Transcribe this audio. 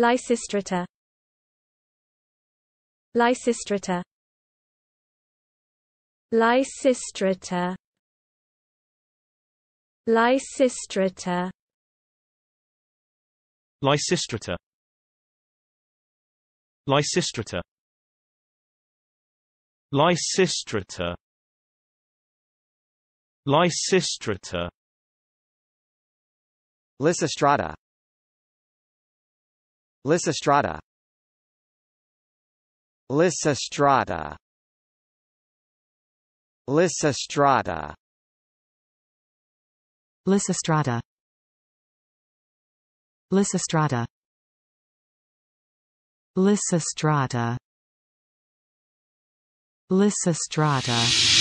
Lysistrata Lysistrata Lysistrata Lysistrata Lysistrata Lysistrata Lysistrata Lysistrata Lysistrata Lysistrata Lysistrata Lysistrata Lysistrata Lysistrata Lysistrata Lysistrata